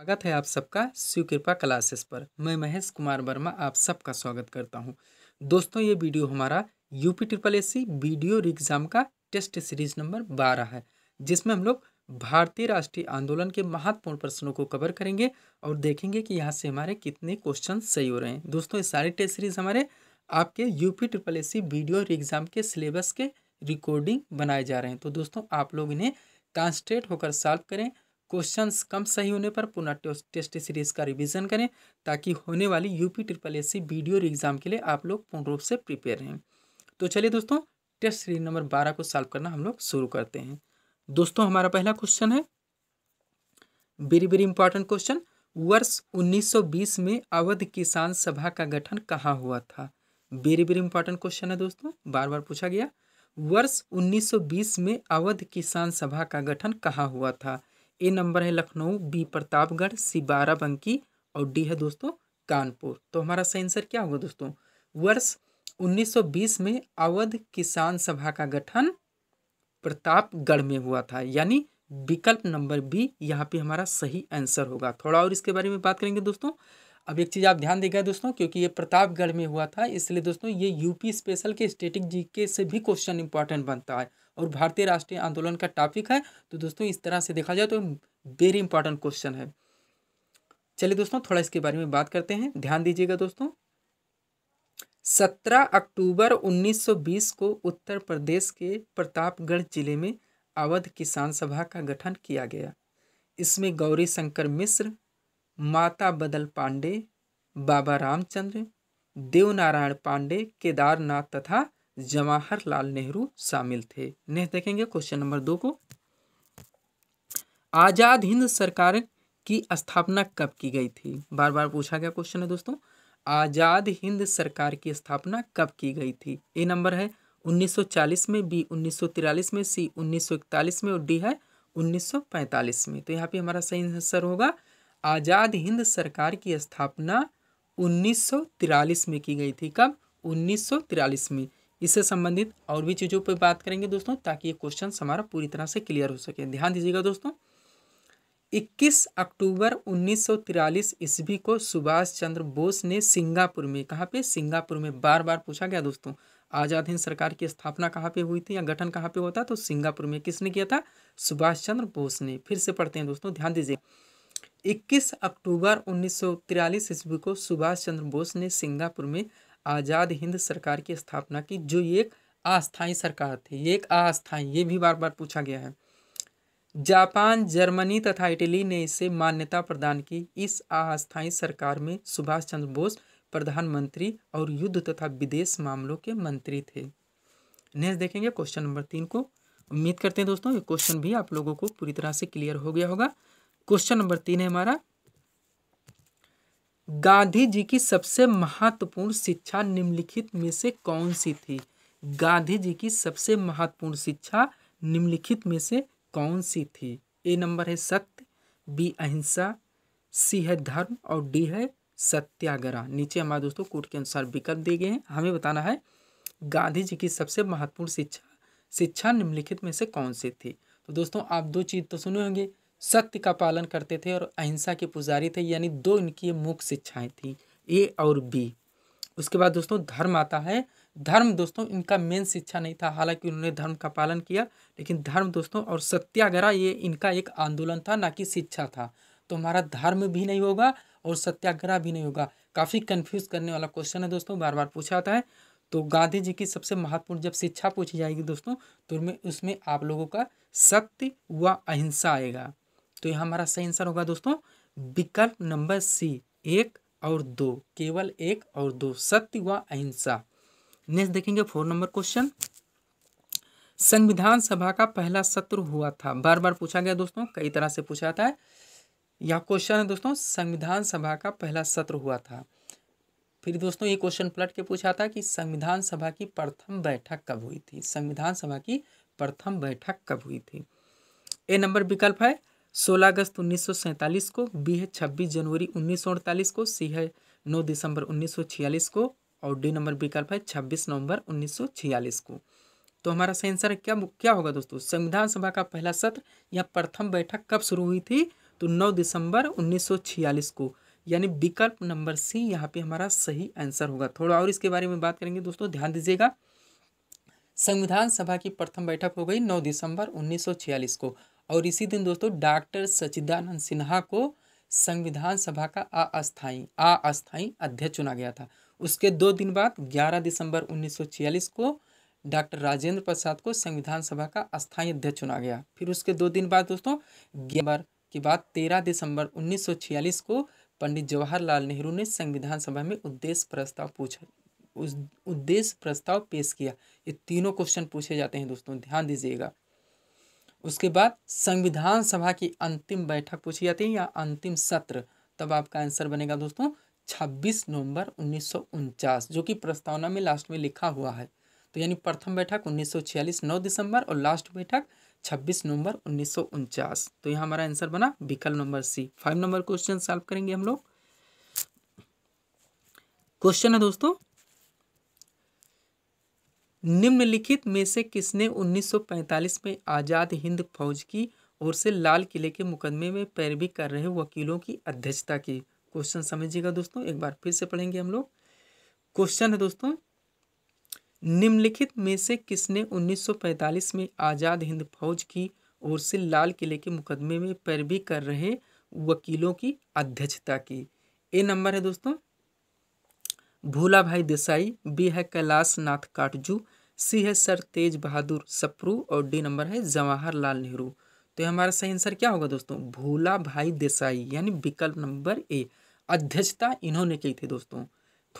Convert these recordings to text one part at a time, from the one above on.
स्वागत है आप सबका कृपा क्लासेस पर मैं महेश कुमार वर्मा आप सबका स्वागत करता हूं दोस्तों ये वीडियो हमारा UP triple S C VDO exam का टेस्ट सीरीज नंबर बारह है जिसमें हम लोग भारतीय राष्ट्रीय आंदोलन के महत्वपूर्ण प्रश्नों को कवर करेंगे और देखेंगे कि यहाँ से हमारे कितने क्वेश्चन सही हो रहे हैं दोस्तों ये सारे टेस्ट सीरीज हमारे आपके UP triple S C VDO exam के सिलेबस के रिकॉर्डिंग बनाए जा रहे हैं तो दोस्तों आप लोग इन्हें कॉन्स्ट्रेट होकर सॉल्व करें क्वेश्चंस कम सही होने पर पुनः टेस्ट सीरीज का रिवीजन करें ताकि होने वाली UP triple S C B exam के लिए आप लोग पूर्ण रूप से प्रिपेयर रहें तो चलिए दोस्तों टेस्ट सीरीज नंबर बारह को सॉल्व करना हम लोग शुरू करते हैं दोस्तों हमारा पहला क्वेश्चन है वेरी वेरी इंपॉर्टेंट क्वेश्चन वर्ष 1920 में अवध किसान सभा का गठन कहाँ हुआ था वेरी वेरी इंपॉर्टेंट क्वेश्चन है दोस्तों बार बार पूछा गया वर्ष 1920 में अवध किसान सभा का गठन कहाँ हुआ था ए नंबर है लखनऊ बी प्रतापगढ़ सी बाराबंकी और डी है दोस्तों कानपुर तो हमारा सही आंसर क्या होगा दोस्तों वर्ष 1920 में अवध किसान सभा का गठन प्रतापगढ़ में हुआ था यानी विकल्प नंबर बी यहाँ पे हमारा सही आंसर होगा थोड़ा और इसके बारे में बात करेंगे दोस्तों अब एक चीज़ आप ध्यान देगा दोस्तों क्योंकि ये प्रतापगढ़ में हुआ था इसलिए दोस्तों ये यूपी स्पेशल के स्टेटिक जी के से भी क्वेश्चन इंपॉर्टेंट बनता है और भारतीय राष्ट्रीय आंदोलन का टॉपिक है तो दोस्तों इस तरह से देखा जाए तो वेरी इंपॉर्टेंट क्वेश्चन है चलिए दोस्तों थोड़ा इसके बारे में बात करते हैं ध्यान दीजिएगा दोस्तों सत्रह अक्टूबर 1920 को उत्तर प्रदेश के प्रतापगढ़ जिले में अवध किसान सभा का गठन किया गया इसमें गौरी शंकर मिश्र माता बदल पांडे बाबा रामचंद्र देवनारायण पांडे केदारनाथ तथा जवाहरलाल नेहरू शामिल थे नेक्स्ट देखेंगे क्वेश्चन नंबर दो को आज़ाद हिंद सरकार की स्थापना कब की गई थी बार बार पूछा गया क्वेश्चन है दोस्तों आज़ाद हिंद सरकार की स्थापना कब की गई थी ए नंबर है 1940 में बी 1943 में सी 1941 में और डी है 1945 में तो यहाँ पे हमारा सही आंसर होगा आज़ाद हिंद सरकार की स्थापना 1943 में की गई थी कब 1943 में इससे संबंधित और भी चीज़ों पर बात करेंगे दोस्तों ताकि ये क्वेश्चन हमारा पूरी तरह से क्लियर हो सके ध्यान दीजिएगा दोस्तों 21 अक्टूबर 1943 सौ ईस्वी को सुभाष चंद्र बोस ने सिंगापुर में कहाँ पे सिंगापुर में बार बार पूछा गया दोस्तों आज़ाद हिंद सरकार की स्थापना कहाँ पे हुई थी या गठन कहाँ पे होता तो सिंगापुर में किसने किया था सुभाष चंद्र बोस ने फिर से पढ़ते हैं दोस्तों ध्यान दीजिए 21 अक्टूबर 1943 सौ ईस्वी को सुभाष चंद्र बोस ने सिंगापुर में आज़ाद हिंद सरकार की स्थापना की जो एक अस्थायी सरकार थी एक अस्थायी ये भी बार बार पूछा गया है जापान जर्मनी तथा इटली ने इसे मान्यता प्रदान की इस अस्थायी सरकार में सुभाष चंद्र बोस प्रधानमंत्री और युद्ध तथा विदेश मामलों के मंत्री थे नेक्स्ट देखेंगे क्वेश्चन नंबर तीन को उम्मीद करते हैं दोस्तों ये क्वेश्चन भी आप लोगों को पूरी तरह से क्लियर हो गया होगा क्वेश्चन नंबर तीन है हमारा गांधी जी की सबसे महत्वपूर्ण शिक्षा निम्नलिखित में से कौन सी थी गांधी जी की सबसे महत्वपूर्ण शिक्षा निम्नलिखित में से कौन सी थी ए नंबर है सत्य बी अहिंसा सी है धर्म और डी है सत्याग्रह नीचे हमारे दोस्तों कोट के अनुसार विकल्प दिए गए हैं हमें बताना है गांधी जी की सबसे महत्वपूर्ण शिक्षा शिक्षा निम्नलिखित में से कौन सी थी तो दोस्तों आप दो चीज़ तो सुने होंगे सत्य का पालन करते थे और अहिंसा के पुजारी थे यानी दो इनकी मुख्य शिक्षाएं थी ए और बी उसके बाद दोस्तों धर्म आता है धर्म दोस्तों इनका मेन शिक्षा नहीं था हालांकि उन्होंने धर्म का पालन किया लेकिन धर्म दोस्तों और सत्याग्रह ये इनका एक आंदोलन था ना कि शिक्षा था तो हमारा धर्म भी नहीं होगा और सत्याग्रह भी नहीं होगा काफ़ी कन्फ्यूज करने वाला क्वेश्चन है दोस्तों बार बार पूछा जाता है तो गांधी जी की सबसे महत्वपूर्ण जब शिक्षा पूछी जाएगी दोस्तों तो उसमें आप लोगों का सत्य व अहिंसा आएगा तो यह हमारा सही आंसर होगा दोस्तों विकल्प नंबर सी एक और दो केवल एक और दो सत्य व अहिंसा नेक्स्ट देखेंगे फोर नंबर क्वेश्चन संविधान सभा का पहला सत्र हुआ था बार बार पूछा गया दोस्तों कई तरह से पूछा जाता है यह क्वेश्चन है दोस्तों संविधान सभा का पहला सत्र हुआ था फिर दोस्तों ये क्वेश्चन पलट के पूछा था कि संविधान सभा की प्रथम बैठक कब हुई थी संविधान सभा की प्रथम बैठक कब हुई थी ए नंबर विकल्प है सोलह अगस्त उन्नीस को बी है छब्बीस जनवरी उन्नीस को सी है नौ दिसंबर 1946 को और डी नंबर विकल्प है छब्बीस नवंबर 1946 को तो हमारा सही आंसर क्या क्या होगा दोस्तों संविधान सभा का पहला सत्र या प्रथम बैठक कब शुरू हुई थी तो 9 दिसंबर 1946 को यानी विकल्प नंबर सी यहाँ पे हमारा सही आंसर होगा थोड़ा और इसके बारे में बात करेंगे दोस्तों ध्यान दीजिएगा संविधान सभा की प्रथम बैठक हो गई 9 दिसंबर 1946 को और इसी दिन दोस्तों डॉक्टर सचिदानंद सिन्हा को संविधान सभा का अस्थाई अस्थाई अध्यक्ष चुना गया था उसके दो दिन बाद 11 दिसंबर 1946 को डॉक्टर राजेंद्र प्रसाद को संविधान सभा का अस्थायी अध्यक्ष चुना गया फिर उसके दो दिन बाद दोस्तों ग्यारह के बाद 13 दिसंबर 1946 को पंडित जवाहरलाल नेहरू ने संविधान सभा में उद्देश्य प्रस्ताव पूछा उस उद्देश्य प्रस्ताव पेश किया ये तीनों क्वेश्चन पूछे जाते हैं दोस्तों ध्यान दीजिएगा उसके बाद संविधान सभा की अंतिम बैठक पूछी जाती है या अंतिम सत्र तब आपका आंसर बनेगा दोस्तों 26 नवंबर उन्नीस जो कि प्रस्तावना में लास्ट में लिखा हुआ है तो यानी प्रथम बैठक 1946 9 दिसंबर और लास्ट बैठक 26 नवंबर उन्नीस तो यहाँ हमारा आंसर बना विकल्प number C five number question solve करेंगे हम लोग क्वेश्चन है दोस्तों निम्नलिखित में से किसने 1945 में आज़ाद हिंद फौज की ओर से लाल किले के मुकदमे में पैरवी कर रहे वकीलों की अध्यक्षता की क्वेश्चन समझिएगा दोस्तों एक बार फिर से पढ़ेंगे हम लोग क्वेश्चन है दोस्तों निम्नलिखित में से किसने 1945 में आज़ाद हिंद फौज की ओर से लाल किले के मुकदमे में पैरवी कर रहे वकीलों की अध्यक्षता की ए नंबर है दोस्तों भूला भाई देसाई बी है कैलाश नाथ काटजू सी है सर तेज बहादुर सप्रू और डी नंबर है जवाहरलाल नेहरू तो हमारा सही आंसर क्या होगा दोस्तों भूला भाई देसाई यानी विकल्प नंबर ए अध्यक्षता इन्होंने की थी दोस्तों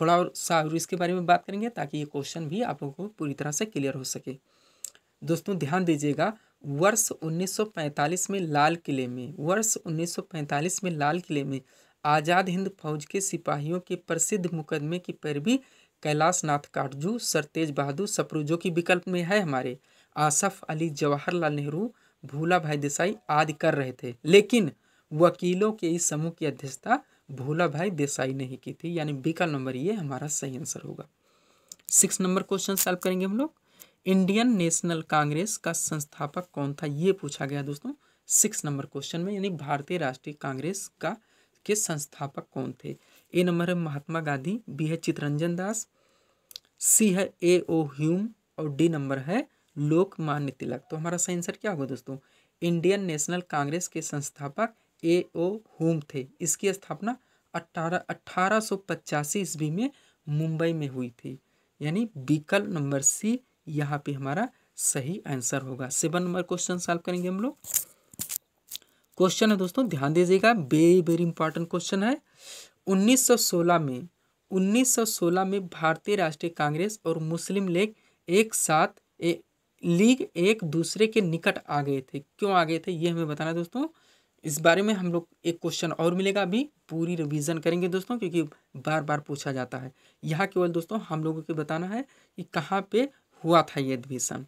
थोड़ा और सा इसके बारे में बात करेंगे ताकि ये क्वेश्चन भी आप लोगों को पूरी तरह से क्लियर हो सके दोस्तों ध्यान दीजिएगा वर्ष 1945 में लाल किले में वर्ष 1945 में लाल किले में आज़ाद हिंद फौज के सिपाहियों के प्रसिद्ध मुकदमे की पैरवी कैलाश नाथ काटजू सरतेज बहादुर सपरू जो कि विकल्प में है हमारे आसफ अली जवाहरलाल नेहरू भूला भाई देसाई आदि कर रहे थे लेकिन वकीलों के इस समूह की अध्यक्षता भोला भाई देसाई ने ही की थी यानी बी नंबर ये हमारा सही आंसर होगा सिक्स नंबर क्वेश्चन सॉल्व करेंगे हम लोग इंडियन नेशनल कांग्रेस का संस्थापक कौन था ये पूछा गया दोस्तों सिक्स नंबर क्वेश्चन में यानी भारतीय राष्ट्रीय कांग्रेस का के संस्थापक कौन थे ए नंबर है महात्मा गांधी बी है चितरंजन दास सी है ए ओ ह्यूम और डी नंबर है लोकमान्य तिलक तो हमारा सही आंसर क्या होगा दोस्तों इंडियन नेशनल कांग्रेस के संस्थापक ए ओ ह्यूम थे इसकी स्थापना अट्ठारह अट्ठारह सौ पचासी ईस्वी में मुंबई में हुई थी यानी बीकल नंबर सी यहाँ पे हमारा सही आंसर होगा सेवन नंबर क्वेश्चन सॉल्व करेंगे हम लोग क्वेश्चन है दोस्तों ध्यान दीजिएगा वेरी वेरी इंपॉर्टेंट क्वेश्चन है 1916 में 1916 में भारतीय राष्ट्रीय कांग्रेस और मुस्लिम लीग एक साथ ए, लीग एक दूसरे के निकट आ गए थे क्यों आ गए थे ये हमें बताना दोस्तों इस बारे में हम लोग एक क्वेश्चन और मिलेगा अभी पूरी रिवीजन करेंगे दोस्तों क्योंकि बार बार पूछा जाता है यहाँ केवल दोस्तों हम लोगों को बताना है कि कहाँ पे हुआ था ये अधिवेशन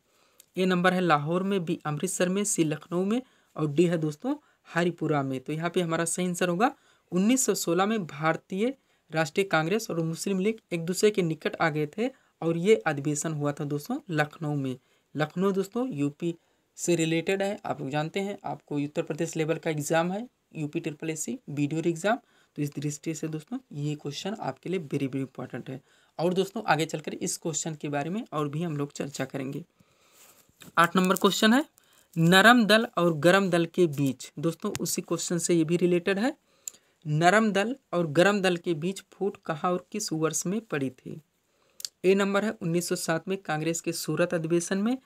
ए नंबर है लाहौर में बी अमृतसर में सी लखनऊ में और डी है दोस्तों हरिपुरा में तो यहाँ पे हमारा सही आंसर होगा 1916 में भारतीय राष्ट्रीय कांग्रेस और मुस्लिम लीग एक दूसरे के निकट आ गए थे और ये अधिवेशन हुआ था दोस्तों लखनऊ में लखनऊ दोस्तों यूपी से रिलेटेड है आप लोग जानते हैं आपको उत्तर प्रदेश लेवल का एग्ज़ाम है UP triple S C exam तो इस दृष्टि से दोस्तों ये क्वेश्चन आपके लिए वेरी वेरी इंपॉर्टेंट है और दोस्तों आगे चलकर इस क्वेश्चन के बारे में और भी हम लोग चर्चा करेंगे आठ नंबर क्वेश्चन है नरम दल और गर्म दल के बीच दोस्तों उसी क्वेश्चन से ये भी रिलेटेड है नरम दल और गर्म दल के बीच फूट कहाँ और किस वर्ष में पड़ी थी ए नंबर है 1907 में कांग्रेस के सूरत अधिवेशन में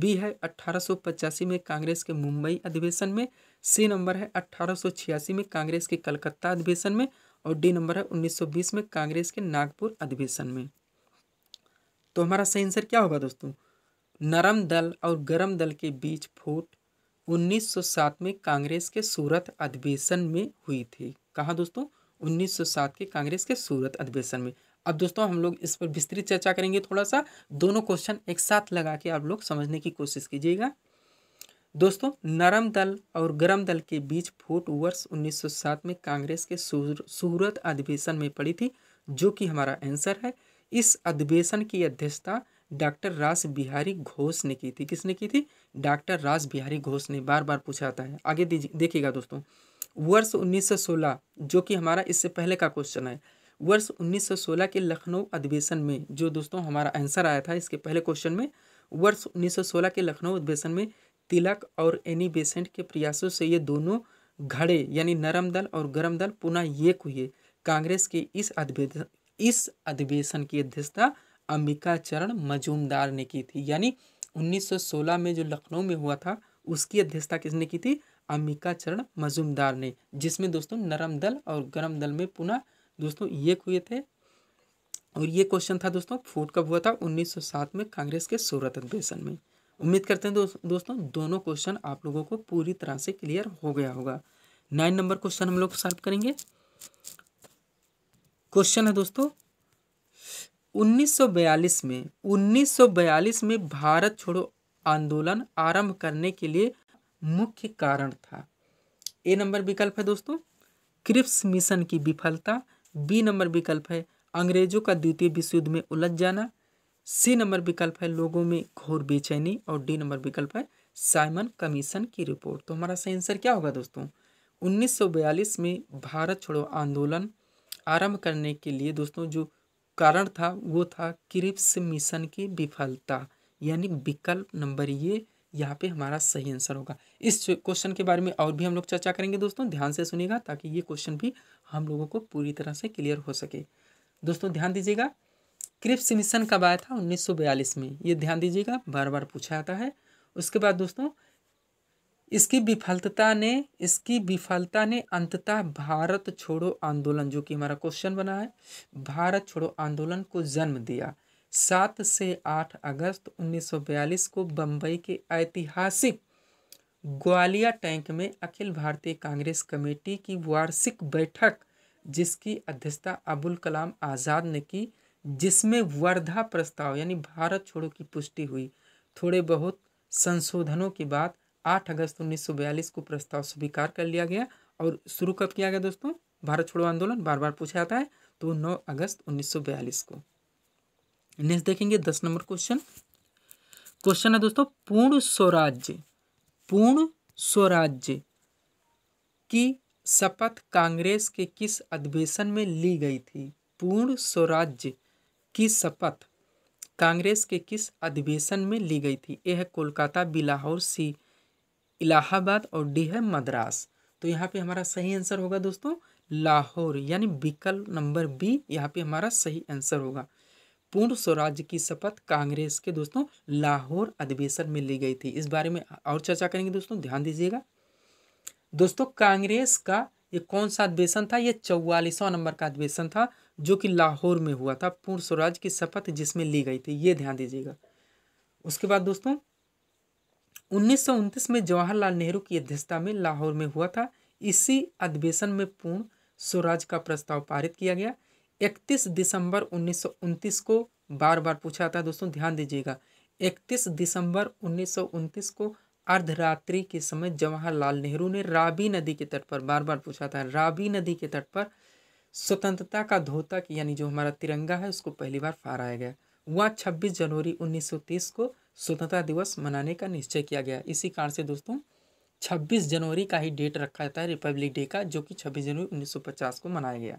बी है अट्ठारह में कांग्रेस के मुंबई अधिवेशन में सी नंबर है अट्ठारह में कांग्रेस के कलकत्ता अधिवेशन में और डी नंबर है 1920 में कांग्रेस के नागपुर अधिवेशन में तो हमारा सही आंसर क्या होगा दोस्तों नरम दल और गरम दल के बीच फूट 1907 में कांग्रेस के सूरत अधिवेशन में हुई थी कहा दोस्तों 1907 के कांग्रेस के सूरत अधिवेशन में अब दोस्तों हम लोग इस पर विस्तृत चर्चा करेंगे थोड़ा सा दोनों क्वेश्चन एक साथ लगा के आप लोग समझने की कोशिश कीजिएगा दोस्तों नरम दल और गरम दल के बीच फूट वर्ष 1907 में कांग्रेस के सूरत अधिवेशन में पड़ी थी जो कि हमारा आंसर है इस अधिवेशन की अध्यक्षता डॉक्टर रास बिहारी घोष ने की थी किसने की थी डॉक्टर रास बिहारी घोष ने बार बार पूछा आता है आगे देखिएगा दोस्तों वर्ष 1916 जो कि हमारा इससे पहले का क्वेश्चन है वर्ष 1916 के लखनऊ अधिवेशन में जो दोस्तों हमारा आंसर आया था इसके पहले क्वेश्चन में वर्ष 1916 के लखनऊ अधिवेशन में तिलक और एनी बेसेंट के प्रयासों से ये दोनों घड़े यानी नरम दल और गर्म दल पुनः एक हुए कांग्रेस के इस अधिवेशन इस अधिवेशन की अध्यक्षता अंबिका चरण मजूमदार ने की थी यानी 1916 में जो लखनऊ में हुआ था उसकी अध्यक्षता किसने की थी अंबिका चरण मजूमदार ने जिसमें दोस्तों नरम दल और गरम दल में पुनः दोस्तों ये हुए थे और ये क्वेश्चन था दोस्तों फूट कब हुआ था 1907 में कांग्रेस के सूरत अधिवेशन में उम्मीद करते हैं दो, दोस्तों दोनों क्वेश्चन आप लोगों को पूरी तरह से क्लियर हो गया होगा नाइन नंबर क्वेश्चन हम लोग सॉल्व करेंगे क्वेश्चन है दोस्तों 1942 में 1942 में भारत छोड़ो आंदोलन आरंभ करने के लिए मुख्य कारण था ए नंबर विकल्प है दोस्तों क्रिप्स मिशन की विफलता बी नंबर विकल्प है अंग्रेजों का द्वितीय विश्व युद्ध में उलझ जाना सी नंबर विकल्प है लोगों में घोर बेचैनी और डी नंबर विकल्प है साइमन कमीशन की रिपोर्ट तो हमारा सही आंसर क्या होगा दोस्तों 1942 में भारत छोड़ो आंदोलन आरंभ करने के लिए दोस्तों जो कारण था वो था क्रिप्स मिशन की विफलता यानी विकल्प नंबर ये यहाँ पे हमारा सही आंसर होगा इस क्वेश्चन के बारे में और भी हम लोग चर्चा करेंगे दोस्तों ध्यान से सुनिएगा ताकि ये क्वेश्चन भी हम लोगों को पूरी तरह से क्लियर हो सके दोस्तों ध्यान दीजिएगा क्रिप्स मिशन कब आया था 1942 में ये ध्यान दीजिएगा बार बार पूछा जाता है उसके बाद दोस्तों इसकी विफलता ने इसकी विफलता ने अंततः भारत छोड़ो आंदोलन जो कि हमारा क्वेश्चन बना है भारत छोड़ो आंदोलन को जन्म दिया सात से आठ अगस्त 1942 को बम्बई के ऐतिहासिक ग्वालिया टैंक में अखिल भारतीय कांग्रेस कमेटी की वार्षिक बैठक जिसकी अध्यक्षता अबुल कलाम आज़ाद ने की जिसमें वर्धा प्रस्ताव यानी भारत छोड़ो की पुष्टि हुई थोड़े बहुत संशोधनों के बाद आठ अगस्त उन्नीस सौ बयालीस को प्रस्ताव स्वीकार कर लिया गया और शुरू कब किया गया दोस्तों भारत छोड़ो आंदोलन बार बार पूछा जाता है तो नौ अगस्त उन्नीस सौ बयालीस को नेक्स्ट देखेंगे दस नंबर क्वेश्चन क्वेश्चन है दोस्तों पूर्ण स्वराज्य पूर्ण स्वराज्य की शपथ कांग्रेस के किस अधिवेशन में ली गई थी पूर्ण स्वराज्य की शपथ कांग्रेस के किस अधिवेशन में ली गई थी यह कोलकाता बिलाहौर सी इलाहाबाद और डी है मद्रास तो यहाँ पे हमारा सही आंसर होगा दोस्तों लाहौर यानी विकल्प नंबर बी यहाँ पे हमारा सही आंसर होगा पूर्ण स्वराज्य की शपथ कांग्रेस के दोस्तों लाहौर अधिवेशन में ली गई थी इस बारे में और चर्चा करेंगे दोस्तों ध्यान दीजिएगा दोस्तों कांग्रेस का ये कौन सा अधिवेशन था ये चौवालीसवा नंबर का अधिवेशन था जो कि लाहौर में हुआ था पूर्ण स्वराज की शपथ जिसमें ली गई थी ये ध्यान दीजिएगा उसके बाद दोस्तों उन्नीस में जवाहरलाल नेहरू की अध्यक्षता में लाहौर में हुआ था इसी अधिवेशन में पूर्ण स्वराज का प्रस्ताव पारित किया गया 31 दिसंबर उन्नीस को बार बार पूछा था दोस्तों ध्यान दीजिएगा 31 दिसंबर उन्नीस को अर्धरात्रि के समय जवाहरलाल नेहरू ने राबी नदी के तट पर बार बार पूछा था राबी नदी के तट पर स्वतंत्रता का धोतक यानी जो हमारा तिरंगा है उसको पहली बार फहराया गया वह छब्बीस जनवरी उन्नीस को स्वतंत्रता दिवस मनाने का निश्चय किया गया इसी कारण से दोस्तों 26 जनवरी का ही डेट रखा जाता है रिपब्लिक डे का जो कि 26 जनवरी 1950 को मनाया गया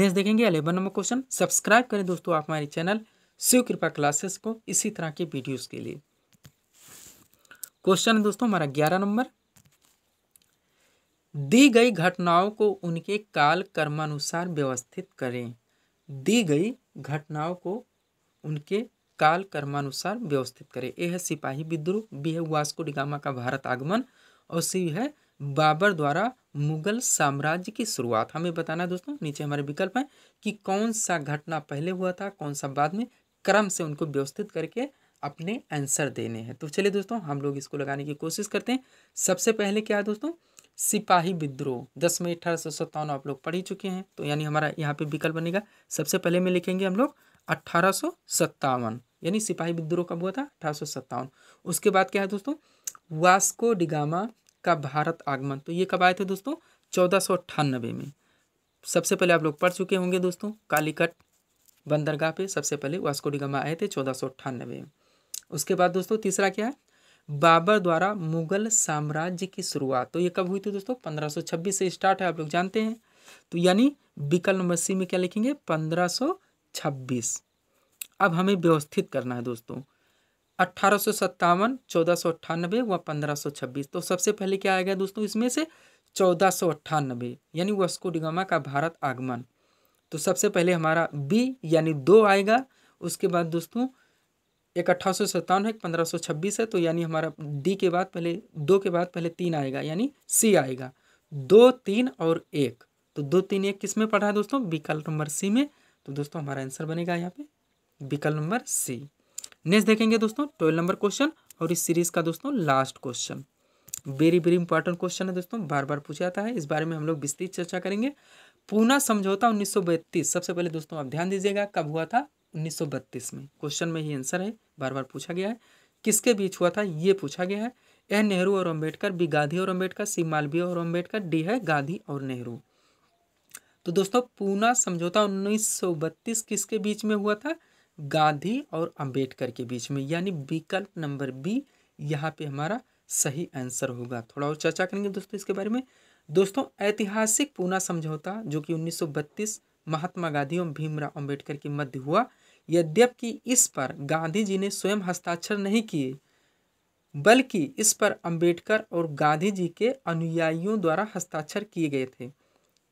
नेक्स्ट देखेंगे अलेवन नंबर क्वेश्चन सब्सक्राइब करें दोस्तों आप हमारे चैनल शिव कृपा क्लासेस को इसी तरह के वीडियोज के लिए क्वेश्चन है दोस्तों हमारा ग्यारह नंबर दी गई घटनाओं को उनके काल कर्मानुसार व्यवस्थित करें दी गई घटनाओं को उनके काल कर्मानुसार व्यवस्थित करें ए है सिपाही विद्रोह बी है वास्को डिगामा का भारत आगमन और सी है बाबर द्वारा मुगल साम्राज्य की शुरुआत हमें बताना दोस्तों नीचे हमारे विकल्प हैं कि कौन सा घटना पहले हुआ था कौन सा बाद में क्रम से उनको व्यवस्थित करके अपने आंसर देने हैं तो चलिए दोस्तों हम लोग इसको लगाने की कोशिश करते हैं सबसे पहले क्या है दोस्तों सिपाही विद्रोह दस मई अठारह सौ सत्तावन आप लोग पढ़ ही चुके हैं तो यानी हमारा यहाँ पे विकल्प बनेगा सबसे पहले में लिखेंगे हम लोग अट्ठारह सौ सत्तावन यानी सिपाही विद्रोह कब हुआ था अठारह उसके बाद क्या है दोस्तों वास्को डिगामा का भारत आगमन तो ये कब आए थे दोस्तों चौदह में सबसे पहले आप लोग पढ़ चुके होंगे दोस्तों कालीकट बंदरगाह पे सबसे पहले वास्को डिगामा आए थे चौदह में उसके बाद दोस्तों तीसरा क्या है बाबर द्वारा मुगल साम्राज्य की शुरुआत तो ये कब हुई थी दोस्तों 1526 से स्टार्ट है आप लोग जानते हैं तो यानी विकल्प मसी में क्या लिखेंगे 1526 अब हमें व्यवस्थित करना है दोस्तों अट्ठारह सौ सत्तावन चौदह सौ अट्ठानबे व पंद्रह सौ छब्बीस तो सबसे पहले क्या आएगा दोस्तों इसमें से चौदह सौ अट्ठानबे यानी वस्को डिगामा का भारत आगमन तो सबसे पहले हमारा बी यानी दो आएगा उसके बाद दोस्तों एक अट्ठारह सौ सत्तावन है पंद्रह सौ छब्बीस है तो यानी हमारा डी के बाद पहले दो के बाद पहले तीन आएगा यानी सी आएगा दो तीन और एक तो दो तीन एक किस में पढ़ा है दोस्तों विकल्प नंबर सी में तो दोस्तों हमारा आंसर बनेगा यहाँ पे विकल्प नंबर सी नेक्स्ट देखेंगे दोस्तों ट्वेल्व नंबर क्वेश्चन और इस सीरीज का दोस्तों last question very very important question है दोस्तों बार बार पूछा जाता है इस बारे में हम लोग विस्तृत चर्चा करेंगे पूना समझौता उन्नीस सबसे पहले दोस्तों आप ध्यान दीजिएगा कब हुआ था उन्नीस में क्वेश्चन में ही आंसर है बार बार पूछा गया है किसके बीच हुआ था ये पूछा गया है ए नेहरू और अम्बेडकर बी गांधी और अम्बेडकर सी मालवीय और अम्बेडकर डी है गांधी और नेहरू तो दोस्तों पूना समझौता उन्नीस किसके बीच में हुआ था गांधी और अंबेडकर के बीच में यानी विकल्प नंबर बी यहाँ पे हमारा सही आंसर होगा थोड़ा और चर्चा करेंगे दोस्तों इसके बारे में दोस्तों ऐतिहासिक पूना समझौता जो कि 1932 महात्मा गांधी और भीमराव अंबेडकर के मध्य हुआ यद्यपि इस पर गांधी जी ने स्वयं हस्ताक्षर नहीं किए बल्कि इस पर अंबेडकर और गांधी जी के अनुयायियों द्वारा हस्ताक्षर किए गए थे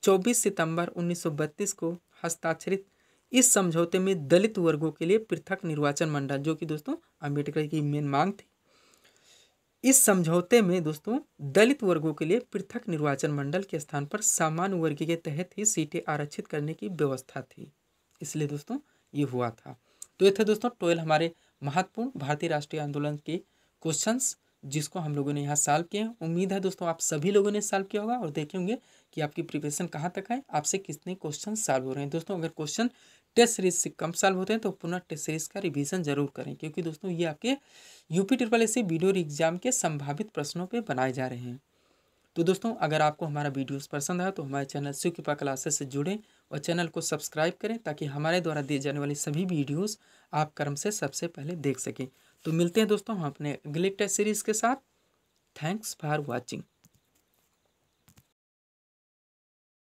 24 सितंबर 1932 को हस्ताक्षरित इस समझौते में दलित वर्गों के लिए पृथक निर्वाचन मंडल जो कि दोस्तों अम्बेडकर की मेन मांग थी इस समझौते में दोस्तों दलित वर्गों के लिए पृथक निर्वाचन मंडल के स्थान पर सामान्य वर्ग के तहत ही सीटें आरक्षित करने की व्यवस्था थी इसलिए दोस्तों ये हुआ था तो ये थे दोस्तों ट्वेल्व हमारे महत्वपूर्ण भारतीय राष्ट्रीय आंदोलन के क्वेश्चंस जिसको हम लोगों ने यहाँ सॉल्व किया है उम्मीद है दोस्तों आप सभी लोगों ने सॉल्व किया होगा और देखेंगे कि आपकी प्रिपरेशन कहाँ तक है आपसे कितने क्वेश्चन सॉल्व हो रहे हैं दोस्तों अगर क्वेश्चन टेस्ट सीरीज से कम सॉल्व होते हैं तो पुनः टेस्ट सीरीज का रिविज़न जरूर करें क्योंकि दोस्तों ये आपके UP triple S VDO exam के संभावित प्रश्नों पर बनाए जा रहे हैं तो दोस्तों अगर आपको हमारा वीडियोस पसंद आया तो हमारे चैनल कृपा क्लासेस से जुड़ें और चैनल को सब्सक्राइब करें ताकि हमारे द्वारा दिए जाने वाली सभी वीडियोस आप क्रम से सबसे पहले देख सकें तो मिलते हैं दोस्तों हम अपने अगले टेस्ट सीरीज़ के साथ थैंक्स फॉर वॉचिंग